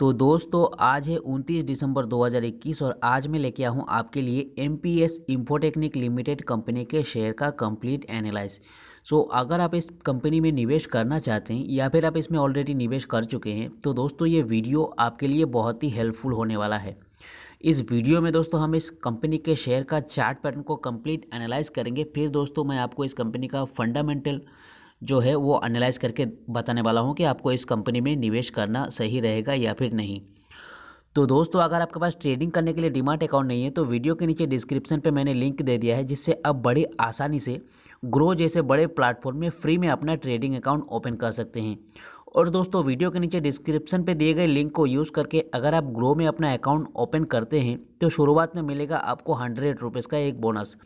तो दोस्तों आज है उनतीस दिसंबर 2021 और आज मैं लेके आऊँ आपके लिए M P S Infotechnic limited company के शेयर का कंप्लीट एनालाइज सो अगर आप इस कंपनी में निवेश करना चाहते हैं या फिर आप इसमें ऑलरेडी निवेश कर चुके हैं तो दोस्तों ये वीडियो आपके लिए बहुत ही हेल्पफुल होने वाला है इस वीडियो में दोस्तों हम इस कंपनी के शेयर का चार्ट पैटर्न को कंप्लीट एनालाइज करेंगे फिर दोस्तों मैं आपको इस कंपनी का फंडामेंटल जो है वो एनालाइज करके बताने वाला हूँ कि आपको इस कंपनी में निवेश करना सही रहेगा या फिर नहीं तो दोस्तों अगर आपके पास ट्रेडिंग करने के लिए डिमार्ट अकाउंट नहीं है तो वीडियो के नीचे डिस्क्रिप्शन पे मैंने लिंक दे दिया है जिससे आप बड़ी आसानी से ग्रो जैसे बड़े प्लेटफॉर्म में फ्री में अपना ट्रेडिंग अकाउंट ओपन कर सकते हैं और दोस्तों वीडियो के नीचे डिस्क्रिप्शन पे दिए गए लिंक को यूज़ करके अगर आप ग्रो में अपना अकाउंट ओपन करते हैं तो शुरुआत में मिलेगा आपको हंड्रेड रुपीज़ का एक बोनस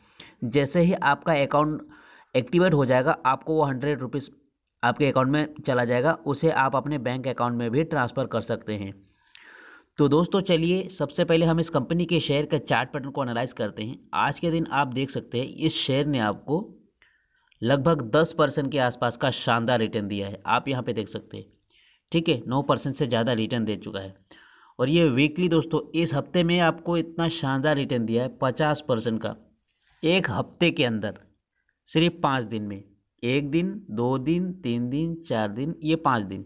जैसे ही आपका अकाउंट एक्टिवेट हो जाएगा आपको वो हंड्रेड रुपीज़ आपके अकाउंट में चला जाएगा उसे आप अपने बैंक अकाउंट में भी ट्रांसफ़र कर सकते हैं तो दोस्तों चलिए सबसे पहले हम इस कंपनी के शेयर के चार्ट पैटर्न को एनालाइज करते हैं आज के दिन आप देख सकते हैं इस शेयर ने आपको लगभग दस परसेंट के आसपास का शानदार रिटर्न दिया है आप यहाँ पे देख सकते हैं ठीक है नौ परसेंट से ज़्यादा रिटर्न दे चुका है और ये वीकली दोस्तों इस हफ्ते में आपको इतना शानदार रिटर्न दिया है पचास परसेंट का एक हफ्ते के अंदर सिर्फ पाँच दिन में एक दिन दो दिन तीन दिन चार दिन ये पाँच दिन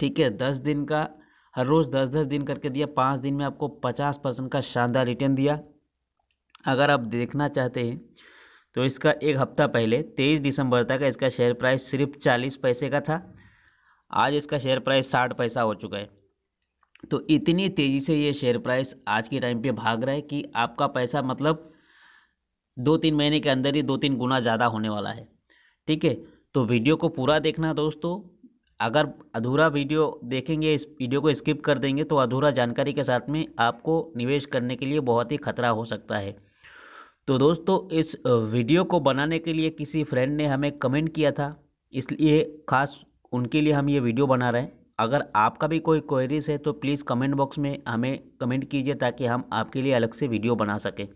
ठीक है दस दिन का हर रोज़ दस दस दिन करके दिया पाँच दिन में आपको पचास परसेंट का शानदार रिटर्न दिया अगर आप देखना चाहते हैं तो इसका एक हफ्ता पहले तेईस दिसंबर तक इसका शेयर प्राइस सिर्फ चालीस पैसे का था आज इसका शेयर प्राइस साठ पैसा हो चुका है तो इतनी तेज़ी से ये शेयर प्राइस आज के टाइम पे भाग रहा है कि आपका पैसा मतलब दो तीन महीने के अंदर ही दो तीन गुना ज़्यादा होने वाला है ठीक है तो वीडियो को पूरा देखना दोस्तों अगर अधूरा वीडियो देखेंगे इस वीडियो को स्किप कर देंगे तो अधूरा जानकारी के साथ में आपको निवेश करने के लिए बहुत ही खतरा हो सकता है तो दोस्तों इस वीडियो को बनाने के लिए किसी फ्रेंड ने हमें कमेंट किया था इसलिए ख़ास उनके लिए हम ये वीडियो बना रहे हैं अगर आपका भी कोई क्वेरीज है तो प्लीज़ कमेंट बॉक्स में हमें कमेंट कीजिए ताकि हम आपके लिए अलग से वीडियो बना सकें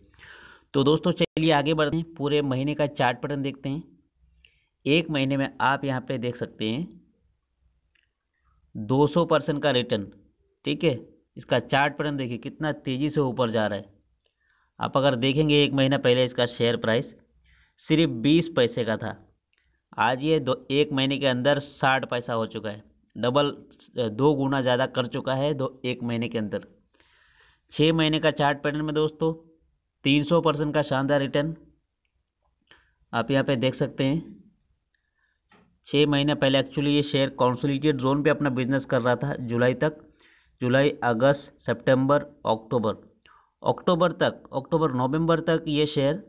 तो दोस्तों चलिए आगे बढ़ते हैं पूरे महीने का चार्ट पैटर्न देखते हैं एक महीने में आप यहाँ पे देख सकते हैं 200 परसेंट का रिटर्न ठीक है इसका चार्ट पैटर्न देखिए कितना तेज़ी से ऊपर जा रहा है आप अगर देखेंगे एक महीना पहले इसका शेयर प्राइस सिर्फ बीस पैसे का था आज ये दो एक महीने के अंदर साठ पैसा हो चुका है डबल दो गुना ज़्यादा कर चुका है दो एक महीने के अंदर छः महीने का चार्ट पैटर्न में दोस्तों तीन सौ परसेंट का शानदार रिटर्न आप यहाँ पे देख सकते हैं छः महीने पहले एक्चुअली ये शेयर कॉन्सोलिटेड जोन पे अपना बिजनेस कर रहा था जुलाई तक जुलाई अगस्त सितंबर अक्टूबर अक्टूबर तक अक्टूबर नवंबर तक ये शेयर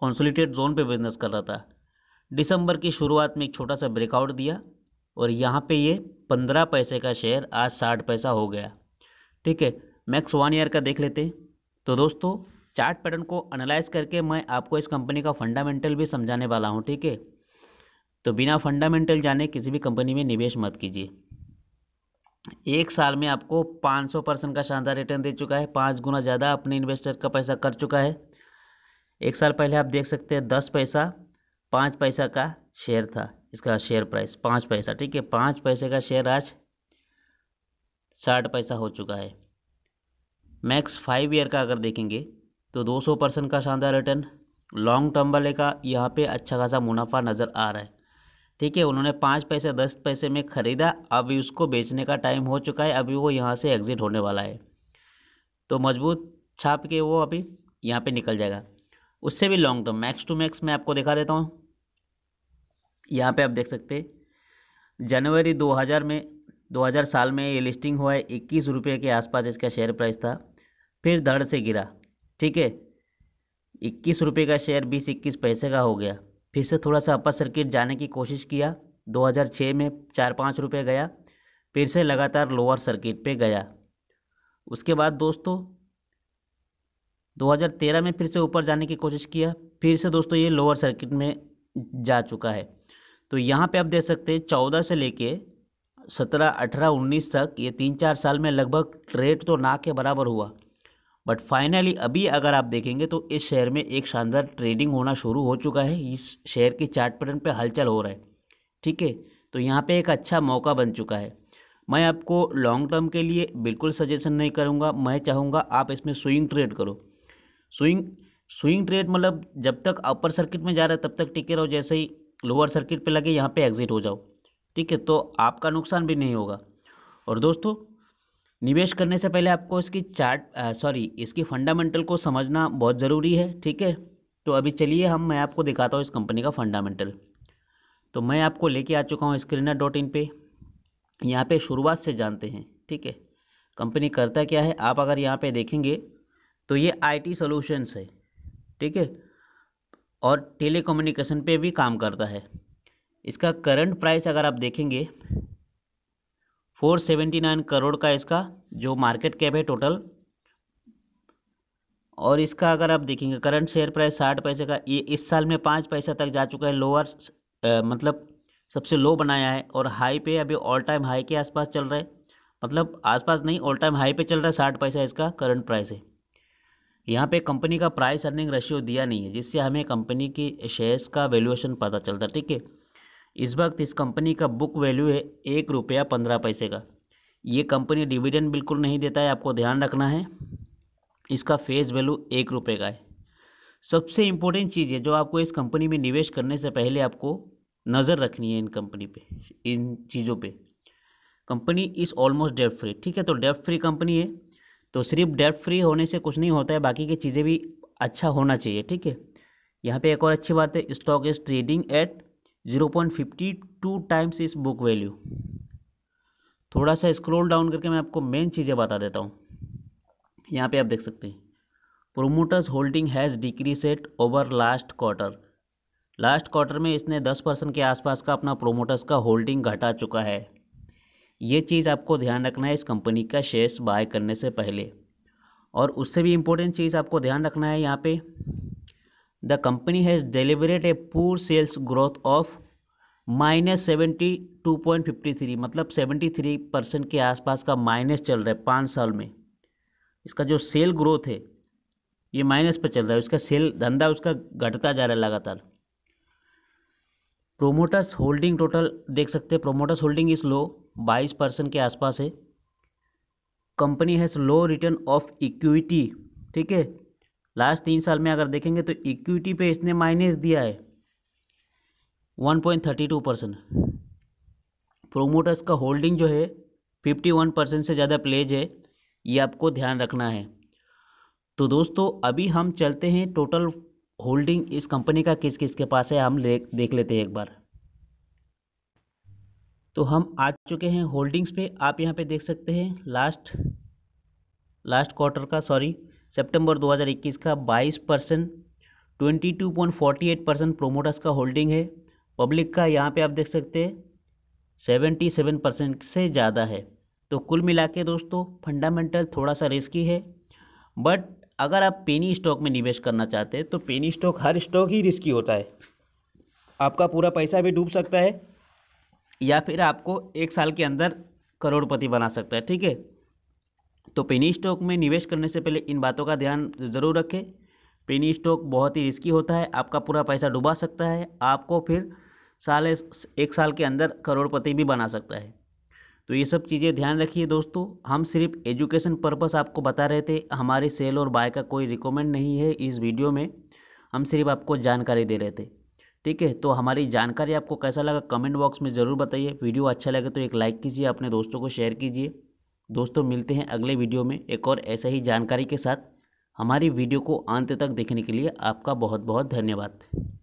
कॉन्सोलिटेड जोन पे बिजनेस कर रहा था दिसंबर की शुरुआत में एक छोटा सा ब्रेकआउट दिया और यहाँ पे ये पंद्रह पैसे का शेयर आज साठ पैसा हो गया ठीक है मैक्स वन ईयर का देख लेते हैं तो दोस्तों चार्ट पैटर्न को एनालाइज करके मैं आपको इस कंपनी का फंडामेंटल भी समझाने वाला हूँ ठीक है तो बिना फंडामेंटल जाने किसी भी कंपनी में निवेश मत कीजिए एक साल में आपको 500 परसेंट का शानदार रिटर्न दे चुका है पाँच गुना ज़्यादा अपने इन्वेस्टर का पैसा कर चुका है एक साल पहले आप देख सकते हैं दस पैसा पाँच पैसा का शेयर था इसका शेयर प्राइस पाँच पैसा ठीक है पाँच पैसे का शेयर आज साठ पैसा हो चुका है मैक्स फाइव ईयर का अगर देखेंगे तो 200 परसेंट का शानदार रिटर्न लॉन्ग टर्म वाले का यहाँ पे अच्छा खासा मुनाफा नज़र आ रहा है ठीक है उन्होंने पाँच पैसे दस पैसे में ख़रीदा अभी उसको बेचने का टाइम हो चुका है अभी वो यहाँ से एग्ज़िट होने वाला है तो मजबूत छाप के वो अभी यहाँ पे निकल जाएगा उससे भी long term max to max मैं आपको दिखा देता हूँ यहाँ पर आप देख सकते जनवरी दो में 2000 साल में ये लिस्टिंग हुआ है इक्कीस रुपये के आसपास इसका शेयर प्राइस था फिर धड़ से गिरा ठीक है इक्कीस रुपये का शेयर बीस इक्कीस पैसे का हो गया फिर से थोड़ा सा अपर सर्किट जाने की कोशिश किया 2006 में चार पाँच रुपये गया फिर से लगातार लोअर सर्किट पे गया उसके बाद दोस्तों 2013 में फिर से ऊपर जाने की कोशिश किया फिर से दोस्तों ये लोअर सर्किट में जा चुका है तो यहाँ पे आप देख सकते हैं चौदह से लेके सत्रह अठारह उन्नीस तक ये तीन चार साल में लगभग रेट तो ना के बराबर हुआ बट फाइनली अभी अगर आप देखेंगे तो इस शेयर में एक शानदार ट्रेडिंग होना शुरू हो चुका है इस शेयर के चार्ट पैटर्न पे हलचल हो रहा है ठीक है तो यहाँ पे एक अच्छा मौका बन चुका है मैं आपको लॉन्ग टर्म के लिए बिल्कुल सजेशन नहीं करूँगा मैं चाहूँगा आप इसमें स्विंग ट्रेड करो स्विंग स्विंग ट्रेड मतलब जब तक अपर सर्किट में जा रहा है तब तक टिके रहो जैसे ही लोअर सर्किट पे लगे यहाँ पे एग्जिट हो जाओ ठीक है तो आपका नुकसान भी नहीं होगा और दोस्तों निवेश करने से पहले आपको इसकी चार्ट सॉरी इसकी फंडामेंटल को समझना बहुत ज़रूरी है ठीक है तो अभी चलिए हम मैं आपको दिखाता हूँ इस कंपनी का फंडामेंटल तो मैं आपको लेके आ चुका हूँ स्क्रीनर डॉट इन पर यहाँ पर शुरुआत से जानते हैं ठीक है कंपनी करता क्या है आप अगर यहाँ पे देखेंगे तो ये आईटी सॉल्यूशंस है ठीक है और टेलीकम्युनिकेशन पे भी काम करता है इसका करंट प्राइस अगर आप देखेंगे फोर सेवेंटी नाइन करोड़ का इसका जो मार्केट कैप है टोटल और इसका अगर आप देखेंगे करंट शेयर प्राइस साठ पैसे का ये इस साल में पाँच पैसा तक जा चुका है लोअर मतलब सबसे लो बनाया है और हाई पे अभी ऑल टाइम हाई के आसपास चल रहा है मतलब आसपास नहीं ऑल टाइम हाई पे चल रहा है साठ पैसा इसका करंट प्राइस है यहाँ पे कंपनी का प्राइस अर्निंग रेशियो दिया नहीं है जिससे हमें कंपनी की शेयर्स का वैल्यूएशन पता चलता है ठीक है इस वक्त इस कंपनी का बुक वैल्यू है एक रुपया पंद्रह पैसे का ये कंपनी डिविडेंड बिल्कुल नहीं देता है आपको ध्यान रखना है इसका फेस वैल्यू एक रुपये का है सबसे इम्पोर्टेंट चीज़ है जो आपको इस कंपनी में निवेश करने से पहले आपको नज़र रखनी है इन कंपनी पे इन चीज़ों पे company is almost debt free ठीक है तो डेट फ्री कंपनी है तो सिर्फ डेट फ्री होने से कुछ नहीं होता है बाकी की चीज़ें भी अच्छा होना चाहिए ठीक है यहाँ पे एक और अच्छी बात है stock is trading at zero point fifty two times its book value थोड़ा सा स्क्रॉल डाउन करके मैं आपको मेन चीज़ें बता देता हूँ यहाँ पे आप देख सकते हैं promoters holding has decreased over last quarter last quarter में इसने दस परसेंट के आसपास का अपना प्रोमोटर्स का होल्डिंग घटा चुका है ये चीज़ आपको ध्यान रखना है इस कंपनी का शेयर्स बाय करने से पहले और उससे भी इम्पोर्टेंट चीज़ आपको ध्यान रखना है यहाँ पर the company has delivered a poor sales growth of minus seventy two point fifty three मतलब सेवेंटी थ्री परसेंट के आसपास का माइनस चल रहा है पाँच साल में इसका जो सेल ग्रोथ है ये माइनस पर चल रहा है उसका सेल धंधा उसका घटता जा रहा है लगातार प्रोमोटर्स होल्डिंग टोटल देख सकते हैं प्रोमोटर्स होल्डिंग इस लो बाईस परसेंट के आसपास है company has low return of equity ठीक है लास्ट तीन साल में अगर देखेंगे तो इक्विटी पे इसने माइनस दिया है one point thirty two percent promoters का होल्डिंग जो है फिफ्टी वन परसेंट से ज़्यादा प्लेज है ये आपको ध्यान रखना है तो दोस्तों अभी हम चलते हैं टोटल होल्डिंग इस कंपनी का किस किस के पास है हम देख लेते हैं एक बार तो हम आ चुके हैं होल्डिंग्स पे आप यहाँ पे देख सकते हैं लास्ट लास्ट क्वार्टर का सॉरी सितंबर 2021 का 22 परसेंट ट्वेंटी परसेंट प्रोमोटर्स का होल्डिंग है पब्लिक का यहाँ पे आप देख सकते हैं 77 परसेंट से ज़्यादा है तो कुल मिला के दोस्तों फंडामेंटल थोड़ा सा रिस्की है बट अगर आप पेनी स्टॉक में निवेश करना चाहते हैं तो पेनी स्टॉक हर स्टॉक ही रिस्की होता है आपका पूरा पैसा भी डूब सकता है या फिर आपको एक साल के अंदर करोड़पति बना सकता है ठीक है तो पेनी स्टॉक में निवेश करने से पहले इन बातों का ध्यान ज़रूर रखें पेनी स्टॉक बहुत ही रिस्की होता है आपका पूरा पैसा डुबा सकता है आपको फिर साल एक साल के अंदर करोड़पति भी बना सकता है तो ये सब चीज़ें ध्यान रखिए दोस्तों हम सिर्फ एजुकेशन पर्पस आपको बता रहे थे हमारे सेल और बाय का कोई रिकमेंड नहीं है इस वीडियो में हम सिर्फ आपको जानकारी दे रहे थे ठीक है तो हमारी जानकारी आपको कैसा लगा कमेंट बॉक्स में ज़रूर बताइए वीडियो अच्छा लगे तो एक लाइक कीजिए अपने दोस्तों को शेयर कीजिए दोस्तों मिलते हैं अगले वीडियो में एक और ऐसा ही जानकारी के साथ हमारी वीडियो को अंत तक देखने के लिए आपका बहुत बहुत धन्यवाद